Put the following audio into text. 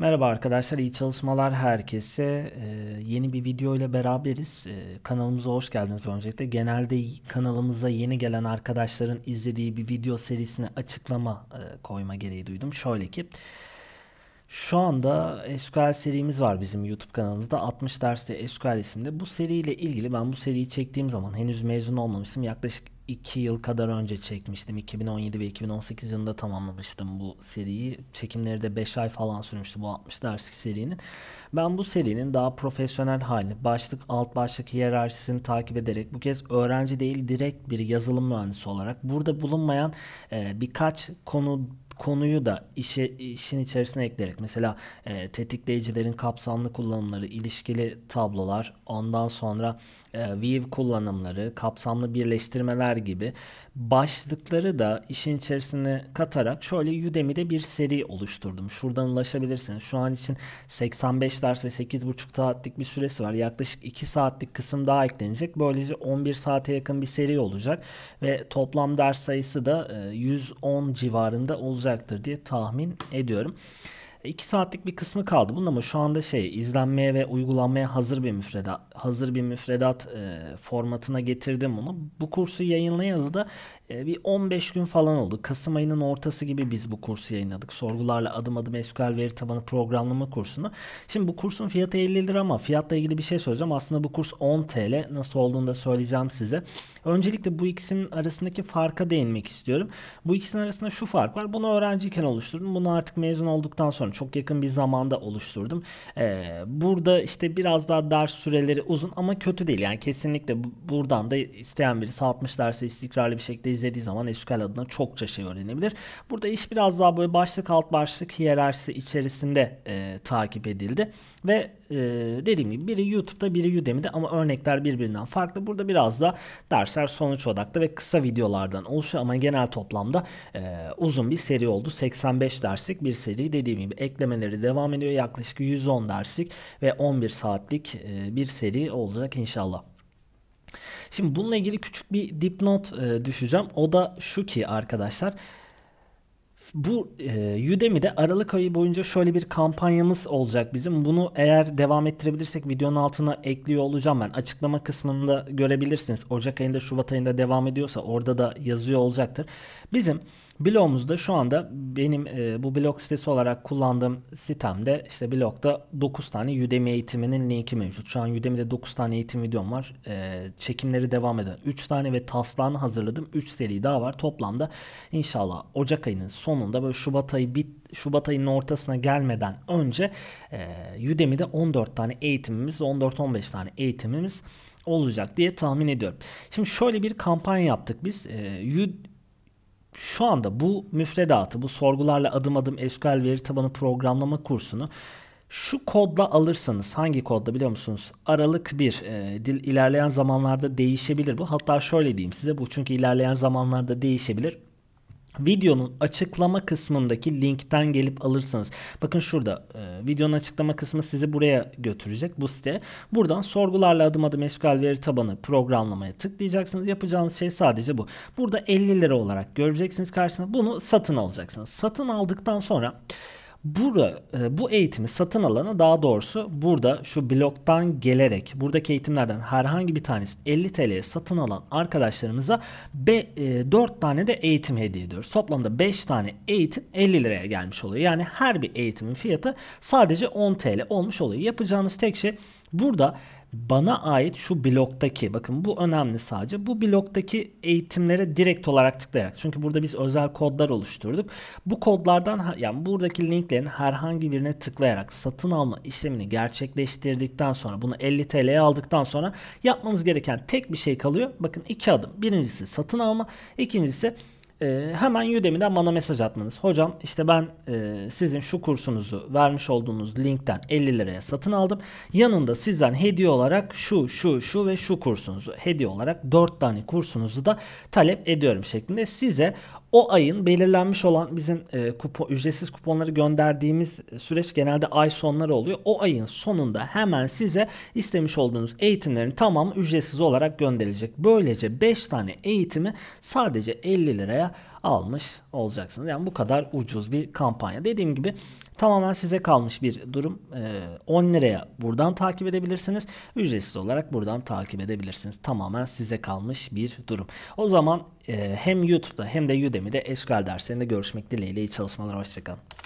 Merhaba arkadaşlar, iyi çalışmalar herkese. Ee, yeni bir video ile beraberiz. Ee, kanalımıza hoş geldiniz öncelikle. Genelde kanalımıza yeni gelen arkadaşların izlediği bir video serisine açıklama e, koyma gereği duydum. Şöyle ki, şu anda SQL serimiz var bizim YouTube kanalımızda. 60 derste SQL isimde. Bu seriyle ilgili ben bu seriyi çektiğim zaman henüz mezun olmamıştım. Yaklaşık 2 yıl kadar önce çekmiştim. 2017 ve 2018 yılında tamamlamıştım bu seriyi. Çekimleri de 5 ay falan sürmüştü bu 60 derslik serinin. Ben bu serinin daha profesyonel halini, başlık alt başlık hiyerarşisini takip ederek bu kez öğrenci değil direkt bir yazılım mühendisi olarak burada bulunmayan e, birkaç konu konuyu da işe, işin içerisine ekleyerek mesela e, tetikleyicilerin kapsamlı kullanımları, ilişkili tablolar, ondan sonra e, view kullanımları, kapsamlı birleştirmeler gibi başlıkları da işin içerisine katarak şöyle Udemy'de bir seri oluşturdum. Şuradan ulaşabilirsiniz. Şu an için 85 ders ve 8,5 saatlik bir süresi var. Yaklaşık 2 saatlik kısım daha eklenecek. Böylece 11 saate yakın bir seri olacak ve toplam ders sayısı da 110 e, civarında olacak olacaktır diye tahmin ediyorum. 2 saatlik bir kısmı kaldı bunun ama şu anda şey izlenmeye ve uygulanmaya hazır bir müfredat hazır bir müfredat e, formatına getirdim bunu. Bu kursu yayınlayalı da e, bir 15 gün falan oldu. Kasım ayının ortası gibi biz bu kursu yayınladık. Sorgularla adım adım SQL veri tabanı programlama kursunu. Şimdi bu kursun fiyatı 50 lira ama fiyatla ilgili bir şey söyleyeceğim. Aslında bu kurs 10 TL. Nasıl olduğunu da söyleyeceğim size. Öncelikle bu ikisinin arasındaki farka değinmek istiyorum. Bu ikisinin arasında şu fark var. Bunu öğrenciyken oluşturdum. Bunu artık mezun olduktan sonra düşünüyorum. Çok yakın bir zamanda oluşturdum. E, burada işte biraz daha ders süreleri uzun ama kötü değil. Yani kesinlikle buradan da isteyen biri 60 dersi istikrarlı bir şekilde izlediği zaman SQL adına çokça şey öğrenebilir. Burada iş biraz daha böyle başlık alt başlık hiyerarşisi içerisinde e, takip edildi ve e, dediğim gibi biri YouTube'da biri Udemy'de ama örnekler birbirinden farklı. Burada biraz da dersler sonuç odaklı ve kısa videolardan oluşuyor ama genel toplamda e, uzun bir seri oldu. 85 derslik bir seri dediğim gibi eklemeleri devam ediyor. Yaklaşık 110 derslik ve 11 saatlik e, bir seri olacak inşallah. Şimdi bununla ilgili küçük bir dipnot e, düşeceğim. O da şu ki arkadaşlar bu e, Udemy'de Aralık ayı boyunca şöyle bir kampanyamız olacak bizim. Bunu eğer devam ettirebilirsek videonun altına ekliyor olacağım ben. Açıklama kısmında görebilirsiniz. Ocak ayında Şubat ayında devam ediyorsa orada da yazıyor olacaktır. Bizim Bloğumuzda şu anda benim e, bu blog sitesi olarak kullandığım sitemde işte blogda 9 tane Udemy eğitiminin linki mevcut. Şu an Udemy'de 9 tane eğitim videom var. E, çekimleri devam eden 3 tane ve taslağını hazırladım. 3 seri daha var. Toplamda inşallah Ocak ayının sonunda böyle Şubat ayı bit Şubat ayının ortasına gelmeden önce e, Udemy'de 14 tane eğitimimiz, 14-15 tane eğitimimiz olacak diye tahmin ediyorum. Şimdi şöyle bir kampanya yaptık biz. E, şu anda bu müfredatı, bu sorgularla adım adım SQL veri tabanı programlama kursunu şu kodla alırsanız hangi kodla biliyor musunuz? Aralık 1 e, dil ilerleyen zamanlarda değişebilir bu. Hatta şöyle diyeyim size bu çünkü ilerleyen zamanlarda değişebilir videonun açıklama kısmındaki linkten gelip alırsınız. Bakın şurada e, videonun açıklama kısmı sizi buraya götürecek bu site. Buradan sorgularla adım adım SQL veri tabanı programlamaya tıklayacaksınız. Yapacağınız şey sadece bu. Burada 50 lira olarak göreceksiniz karşısına. Bunu satın alacaksınız. Satın aldıktan sonra Bura, e, bu eğitimi satın alana daha doğrusu burada şu bloktan gelerek buradaki eğitimlerden herhangi bir tanesi 50 TL'ye satın alan arkadaşlarımıza 4 e, tane de eğitim hediye ediyoruz. Toplamda 5 tane eğitim 50 liraya gelmiş oluyor. Yani her bir eğitimin fiyatı sadece 10 TL olmuş oluyor. Yapacağınız tek şey burada bana ait şu bloktaki bakın bu önemli sadece bu bloktaki eğitimlere direkt olarak tıklayarak çünkü burada biz özel kodlar oluşturduk. Bu kodlardan yani buradaki linklerin herhangi birine tıklayarak satın alma işlemini gerçekleştirdikten sonra bunu 50 TL'ye aldıktan sonra yapmanız gereken tek bir şey kalıyor. Bakın iki adım. Birincisi satın alma, ikincisi e, hemen Udemy'den bana mesaj atmanız. Hocam işte ben e, sizin şu kursunuzu vermiş olduğunuz linkten 50 liraya satın aldım. Yanında sizden hediye olarak şu, şu, şu ve şu kursunuzu hediye olarak 4 tane kursunuzu da talep ediyorum şeklinde size o ayın belirlenmiş olan bizim e, kupon, ücretsiz kuponları gönderdiğimiz e, süreç genelde ay sonları oluyor. O ayın sonunda hemen size istemiş olduğunuz eğitimlerin tamamı ücretsiz olarak gönderilecek. Böylece 5 tane eğitimi sadece 50 liraya almış olacaksınız. Yani bu kadar ucuz bir kampanya. Dediğim gibi tamamen size kalmış bir durum. E, ee, 10 liraya buradan takip edebilirsiniz. Ücretsiz olarak buradan takip edebilirsiniz. Tamamen size kalmış bir durum. O zaman e, hem YouTube'da hem de Udemy'de SQL derslerinde görüşmek dileğiyle iyi çalışmalar. Hoşçakalın.